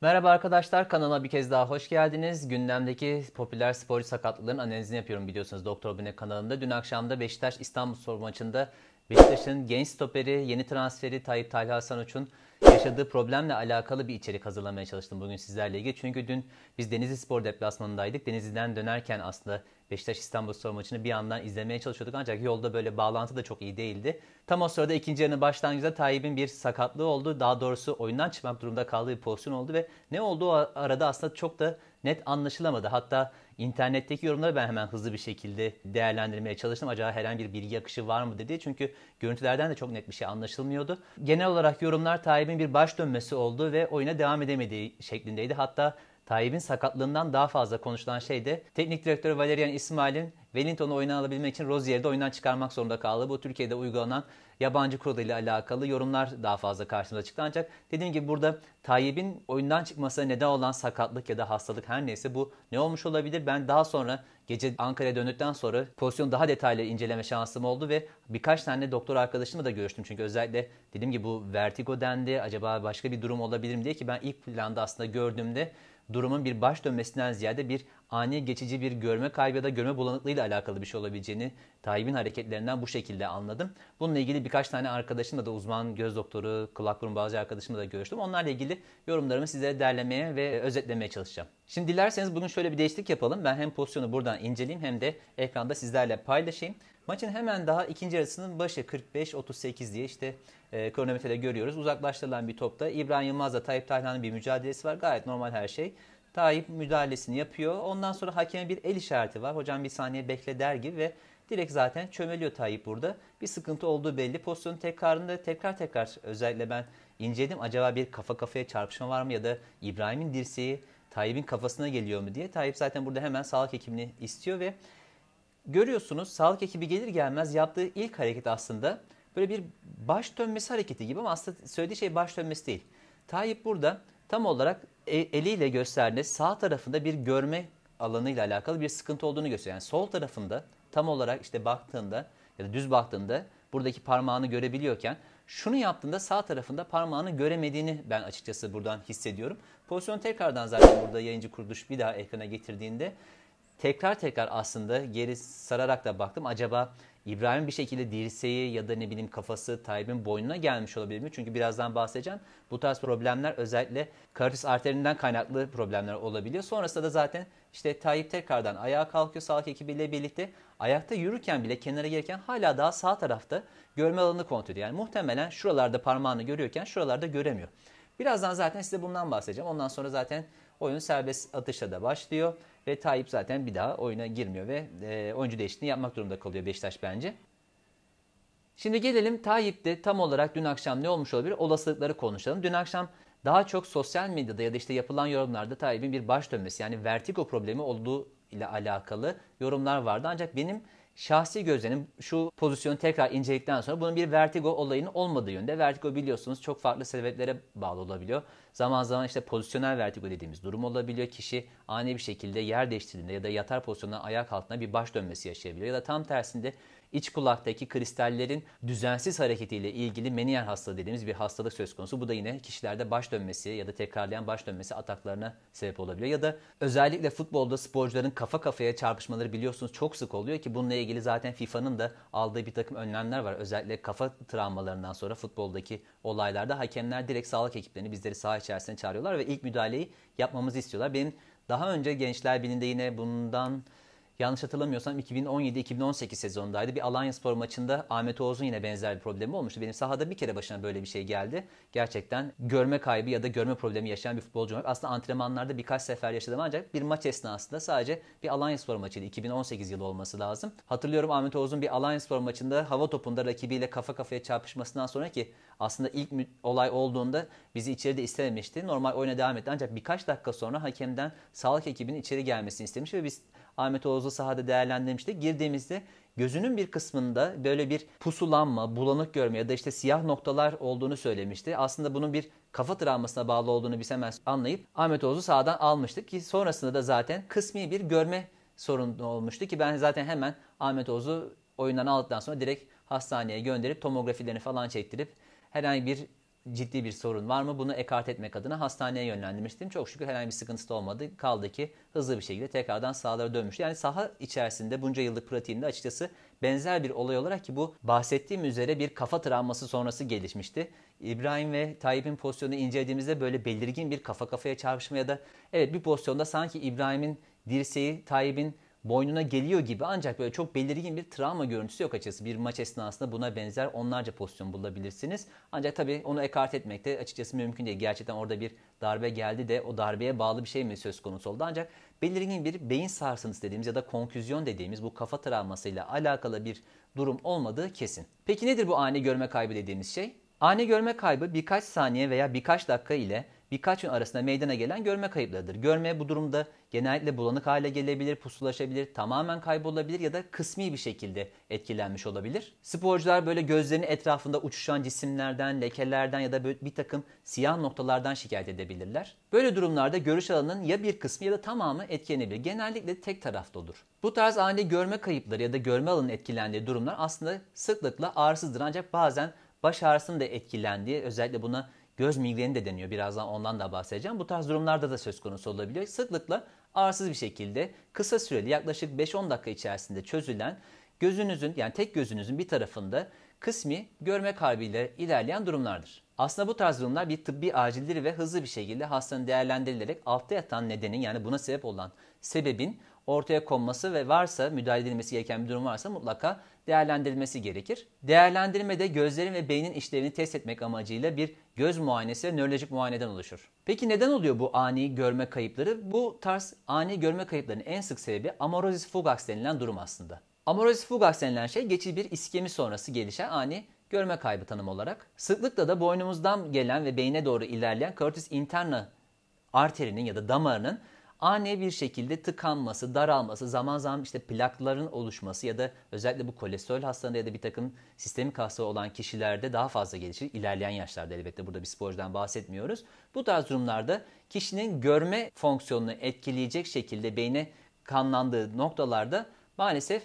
Merhaba arkadaşlar kanala bir kez daha hoş geldiniz. Gündemdeki popüler sporcu sakatlıkların analizini yapıyorum biliyorsunuz Doktor Bine kanalında. Dün akşamda Beşiktaş İstanbul Spor maçında Beşiktaş'ın genç stoperi, yeni transferi Tayyip Talha Sanuç'un yaşadığı problemle alakalı bir içerik hazırlamaya çalıştım bugün sizlerle ilgili. Çünkü dün biz Denizli Spor deplasmanındaydık. Denizli'den dönerken aslında Beşiktaş İstanbul Spor maçını bir yandan izlemeye çalışıyorduk ancak yolda böyle bağlantı da çok iyi değildi. Tam o sırada ikinci yarının başlangıcında Tayyip'in bir sakatlığı oldu. Daha doğrusu oyundan çıkmak durumunda kaldığı bir pozisyon oldu ve ne olduğu arada aslında çok da net anlaşılamadı. Hatta internetteki yorumları ben hemen hızlı bir şekilde değerlendirmeye çalıştım. Acaba herhangi bir bilgi akışı var mı dedi Çünkü görüntülerden de çok net bir şey anlaşılmıyordu. Genel olarak yorumlar Tayyip'in bir baş dönmesi oldu ve oyuna devam edemediği şeklindeydi. Hatta Tayyip'in sakatlığından daha fazla konuşulan şey de teknik direktör Valerian İsmail'in Wellington'u oyuna alabilmek için Rozier'i oyundan çıkarmak zorunda kaldı. Bu Türkiye'de uygulanan yabancı kuralı ile alakalı yorumlar daha fazla karşımıza çıktı. Ancak dediğim gibi burada Tayyip'in oyundan çıkmasına neden olan sakatlık ya da hastalık her neyse bu ne olmuş olabilir? Ben daha sonra gece Ankara'ya döndükten sonra pozisyonu daha detaylı inceleme şansım oldu ve birkaç tane doktor arkadaşımla da görüştüm. Çünkü özellikle dediğim gibi bu vertigo dendi. Acaba başka bir durum olabilir mi diye ki ben ilk planda aslında gördüğümde durumun bir baş dönmesinden ziyade bir ani geçici bir görme kaybı ya da görme bulanıklığıyla alakalı bir şey olabileceğini Tayyip'in hareketlerinden bu şekilde anladım. Bununla ilgili birkaç tane arkadaşımla da uzman göz doktoru, kulak burun bazı arkadaşımla da görüştüm. Onlarla ilgili yorumlarımı sizlere derlemeye ve özetlemeye çalışacağım. Şimdi dilerseniz bugün şöyle bir değişiklik yapalım. Ben hem pozisyonu buradan inceleyeyim hem de ekranda sizlerle paylaşayım. Maçın hemen daha ikinci yarısının başı 45-38 diye işte e, kronometrede görüyoruz. Uzaklaştırılan bir topta İbrahim Yılmaz'la Tayyip Taylan'ın bir mücadelesi var. Gayet normal her şey. Tayyip müdahalesini yapıyor. Ondan sonra hakeme bir el işareti var. Hocam bir saniye bekle der gibi ve direkt zaten çömeliyor Tayyip burada. Bir sıkıntı olduğu belli. Pozisyonun tekrarında tekrar tekrar özellikle ben inceledim. Acaba bir kafa kafaya çarpışma var mı ya da İbrahim'in dirseği Tayyip'in kafasına geliyor mu diye. Tayyip zaten burada hemen sağlık hekimini istiyor ve görüyorsunuz sağlık ekibi gelir gelmez yaptığı ilk hareket aslında böyle bir baş dönmesi hareketi gibi ama aslında söylediği şey baş dönmesi değil. Tayyip burada tam olarak e, eliyle gösterdiği sağ tarafında bir görme alanıyla alakalı bir sıkıntı olduğunu gösteriyor. Yani sol tarafında tam olarak işte baktığında ya da düz baktığında buradaki parmağını görebiliyorken şunu yaptığında sağ tarafında parmağını göremediğini ben açıkçası buradan hissediyorum. Pozisyonu tekrardan zaten burada yayıncı kuruluş bir daha ekrana getirdiğinde tekrar tekrar aslında geri sararak da baktım. Acaba İbrahim bir şekilde dirseği ya da ne bileyim kafası Tayyip'in boynuna gelmiş olabilir mi? Çünkü birazdan bahsedeceğim. Bu tarz problemler özellikle karitis arterinden kaynaklı problemler olabiliyor. Sonrasında da zaten işte Tayyip tekrardan ayağa kalkıyor sağlık ekibiyle birlikte. Ayakta yürürken bile kenara gelirken hala daha sağ tarafta görme alanını kontrol ediyor. Yani muhtemelen şuralarda parmağını görüyorken şuralarda göremiyor. Birazdan zaten size bundan bahsedeceğim. Ondan sonra zaten oyun serbest atışla da başlıyor. Ve Tayyip zaten bir daha oyuna girmiyor ve e, oyuncu değişikliğini yapmak durumunda kalıyor Beşiktaş bence. Şimdi gelelim Tayyip'te tam olarak dün akşam ne olmuş olabilir olasılıkları konuşalım. Dün akşam daha çok sosyal medyada ya da işte yapılan yorumlarda Tayyip'in bir baş dönmesi yani vertigo problemi olduğu ile alakalı yorumlar vardı. Ancak benim şahsi gözlenim şu pozisyonu tekrar inceledikten sonra bunun bir vertigo olayının olmadığı yönde. Vertigo biliyorsunuz çok farklı sebeplere bağlı olabiliyor. Zaman zaman işte pozisyonel vertigo dediğimiz durum olabiliyor. Kişi ani bir şekilde yer değiştirdiğinde ya da yatar pozisyonuna ayak altına bir baş dönmesi yaşayabiliyor. Ya da tam tersinde iç kulaktaki kristallerin düzensiz hareketiyle ilgili meniyer hastalığı dediğimiz bir hastalık söz konusu. Bu da yine kişilerde baş dönmesi ya da tekrarlayan baş dönmesi ataklarına sebep olabiliyor. Ya da özellikle futbolda sporcuların kafa kafaya çarpışmaları biliyorsunuz çok sık oluyor ki bununla ilgili zaten FIFA'nın da aldığı bir takım önlemler var. Özellikle kafa travmalarından sonra futboldaki olaylarda hakemler direkt sağlık ekiplerini bizleri saha içerisine çağırıyorlar ve ilk müdahaleyi yapmamızı istiyorlar. Benim daha önce Gençler Birliği'nde yine bundan yanlış hatırlamıyorsam 2017-2018 sezonundaydı. Bir Alanya Spor maçında Ahmet Oğuz'un yine benzer bir problemi olmuştu. Benim sahada bir kere başına böyle bir şey geldi. Gerçekten görme kaybı ya da görme problemi yaşayan bir futbolcu olarak aslında antrenmanlarda birkaç sefer yaşadım ancak bir maç esnasında sadece bir Alanya Spor maçıydı. 2018 yılı olması lazım. Hatırlıyorum Ahmet Oğuz'un bir Alanya Spor maçında hava topunda rakibiyle kafa kafaya çarpışmasından sonra ki aslında ilk olay olduğunda bizi içeride istememişti. Normal oyuna devam etti ancak birkaç dakika sonra hakemden sağlık ekibinin içeri gelmesini istemiş ve biz Ahmet Oğuz'u sahada değerlendirmişti. Girdiğimizde gözünün bir kısmında böyle bir pusulanma, bulanık görme ya da işte siyah noktalar olduğunu söylemişti. Aslında bunun bir kafa travmasına bağlı olduğunu biz hemen anlayıp Ahmet Oğuz'u sahadan almıştık ki sonrasında da zaten kısmi bir görme sorunu olmuştu ki ben zaten hemen Ahmet Oğuz'u oyundan aldıktan sonra direkt hastaneye gönderip tomografilerini falan çektirip herhangi bir ciddi bir sorun var mı? Bunu ekart etmek adına hastaneye yönlendirmiştim. Çok şükür herhangi bir sıkıntısı da olmadı. Kaldı ki hızlı bir şekilde tekrardan sahalara dönmüş. Yani saha içerisinde bunca yıllık pratiğinde açıkçası benzer bir olay olarak ki bu bahsettiğim üzere bir kafa travması sonrası gelişmişti. İbrahim ve Tayyip'in pozisyonunu incelediğimizde böyle belirgin bir kafa kafaya çarpışma ya da evet bir pozisyonda sanki İbrahim'in dirseği Tayyip'in boynuna geliyor gibi ancak böyle çok belirgin bir travma görüntüsü yok açıkçası. Bir maç esnasında buna benzer onlarca pozisyon bulabilirsiniz. Ancak tabii onu ekart etmek de açıkçası mümkün değil. Gerçekten orada bir darbe geldi de o darbeye bağlı bir şey mi söz konusu oldu? Ancak belirgin bir beyin sarsıntısı dediğimiz ya da konküzyon dediğimiz bu kafa travmasıyla alakalı bir durum olmadığı kesin. Peki nedir bu ani görme kaybı dediğimiz şey? Ani görme kaybı birkaç saniye veya birkaç dakika ile birkaç gün arasında meydana gelen görme kayıplarıdır. Görme bu durumda genellikle bulanık hale gelebilir, pusulaşabilir, tamamen kaybolabilir ya da kısmi bir şekilde etkilenmiş olabilir. Sporcular böyle gözlerinin etrafında uçuşan cisimlerden, lekelerden ya da bir takım siyah noktalardan şikayet edebilirler. Böyle durumlarda görüş alanının ya bir kısmı ya da tamamı etkilenebilir. Genellikle tek taraflı olur. Bu tarz ani görme kayıpları ya da görme alanının etkilendiği durumlar aslında sıklıkla ağrısızdır ancak bazen baş ağrısının da etkilendiği özellikle buna Göz migreni de deniyor. Birazdan ondan da bahsedeceğim. Bu tarz durumlarda da söz konusu olabiliyor. Sıklıkla ağrısız bir şekilde kısa süreli yaklaşık 5-10 dakika içerisinde çözülen gözünüzün yani tek gözünüzün bir tarafında kısmi görme kaybıyla ilerleyen durumlardır. Aslında bu tarz durumlar bir tıbbi acildir ve hızlı bir şekilde hastanın değerlendirilerek altta yatan nedenin yani buna sebep olan sebebin ortaya konması ve varsa müdahale edilmesi gereken bir durum varsa mutlaka değerlendirilmesi gerekir. Değerlendirmede gözlerin ve beynin işlevini test etmek amacıyla bir göz muayenesi ve nörolojik muayeneden oluşur. Peki neden oluyor bu ani görme kayıpları? Bu tarz ani görme kayıplarının en sık sebebi amaurosis fugax denilen durum aslında. Amorozis fugax denilen şey geçici bir iskemi sonrası gelişen ani görme kaybı tanım olarak. Sıklıkla da boynumuzdan gelen ve beyine doğru ilerleyen cortis interna arterinin ya da damarının ani bir şekilde tıkanması, daralması, zaman zaman işte plakların oluşması ya da özellikle bu kolesterol hastalığı ya da bir takım sistemik hastalığı olan kişilerde daha fazla gelişir. İlerleyen yaşlarda elbette burada bir sporcudan bahsetmiyoruz. Bu tarz durumlarda kişinin görme fonksiyonunu etkileyecek şekilde beyne kanlandığı noktalarda maalesef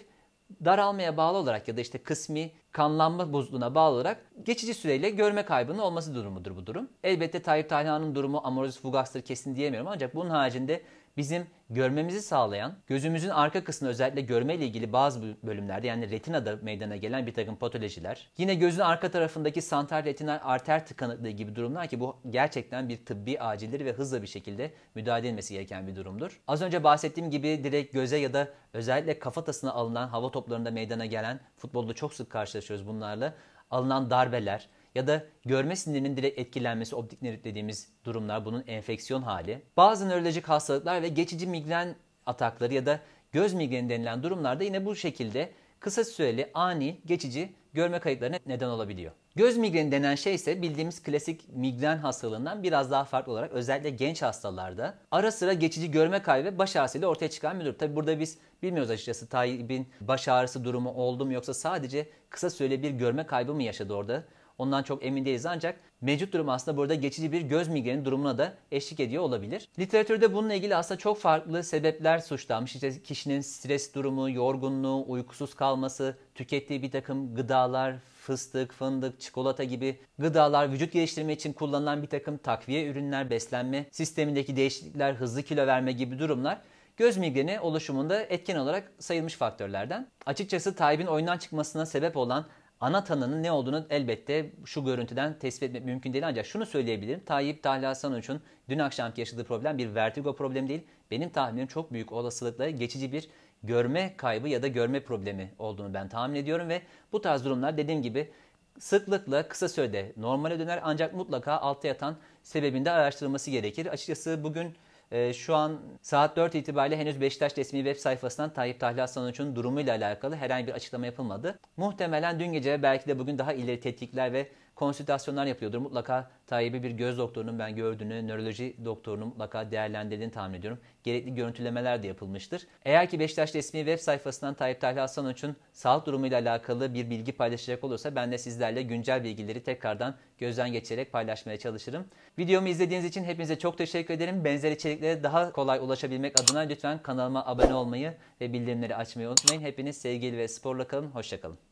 daralmaya bağlı olarak ya da işte kısmi kanlanma bozukluğuna bağlı olarak geçici süreyle görme kaybının olması durumudur bu durum. Elbette Tayyip Talha'nın durumu amorozus fugas'tır kesin diyemiyorum ancak bunun haricinde bizim görmemizi sağlayan, gözümüzün arka kısmını özellikle görme ile ilgili bazı bölümlerde yani retinada meydana gelen bir takım patolojiler. Yine gözün arka tarafındaki santral retinal arter tıkanıklığı gibi durumlar ki bu gerçekten bir tıbbi acildir ve hızlı bir şekilde müdahale edilmesi gereken bir durumdur. Az önce bahsettiğim gibi direkt göze ya da özellikle kafatasına alınan hava toplarında meydana gelen futbolda çok sık karşılaşıyoruz bunlarla alınan darbeler, ya da görme sinirinin direkt etkilenmesi optik nörit dediğimiz durumlar bunun enfeksiyon hali. Bazı nörolojik hastalıklar ve geçici migren atakları ya da göz migreni denilen durumlarda yine bu şekilde kısa süreli ani geçici görme kayıplarına neden olabiliyor. Göz migreni denen şey ise bildiğimiz klasik migren hastalığından biraz daha farklı olarak özellikle genç hastalarda ara sıra geçici görme kaybı ve baş ağrısıyla ortaya çıkan bir durum. Tabi burada biz bilmiyoruz açıkçası Tayyip'in baş ağrısı durumu oldu mu yoksa sadece kısa süreli bir görme kaybı mı yaşadı orada? Ondan çok emin değiliz ancak mevcut durum aslında burada geçici bir göz migreni durumuna da eşlik ediyor olabilir. Literatürde bununla ilgili aslında çok farklı sebepler suçlanmış. İşte kişinin stres durumu, yorgunluğu, uykusuz kalması, tükettiği bir takım gıdalar, fıstık, fındık, çikolata gibi gıdalar, vücut geliştirme için kullanılan bir takım takviye ürünler, beslenme sistemindeki değişiklikler, hızlı kilo verme gibi durumlar göz migreni oluşumunda etken olarak sayılmış faktörlerden. Açıkçası Tayyip'in oyundan çıkmasına sebep olan ana tanının ne olduğunu elbette şu görüntüden tespit etmek mümkün değil. Ancak şunu söyleyebilirim. Tayyip Tahli Hasan dün akşamki yaşadığı problem bir vertigo problemi değil. Benim tahminim çok büyük olasılıkla geçici bir görme kaybı ya da görme problemi olduğunu ben tahmin ediyorum ve bu tarz durumlar dediğim gibi sıklıkla kısa sürede normale döner ancak mutlaka altta yatan sebebinde araştırılması gerekir. Açıkçası bugün e, şu an saat 4 itibariyle henüz Beşiktaş resmi web sayfasından Tayyip Tahliye Sonuç'un durumuyla alakalı herhangi bir açıklama yapılmadı. Muhtemelen dün gece belki de bugün daha ileri tetkikler ve konsültasyonlar yapılıyordur. Mutlaka Tayyip'i bir göz doktorunun ben gördüğünü, nöroloji doktorunun mutlaka değerlendirdiğini tahmin ediyorum. Gerekli görüntülemeler de yapılmıştır. Eğer ki Beşiktaş resmi web sayfasından Tayyip Talha Sanoç'un sağlık durumuyla alakalı bir bilgi paylaşacak olursa ben de sizlerle güncel bilgileri tekrardan gözden geçirerek paylaşmaya çalışırım. Videomu izlediğiniz için hepinize çok teşekkür ederim. Benzer içeriklere daha kolay ulaşabilmek adına lütfen kanalıma abone olmayı ve bildirimleri açmayı unutmayın. Hepiniz sevgili ve sporla kalın. Hoşçakalın.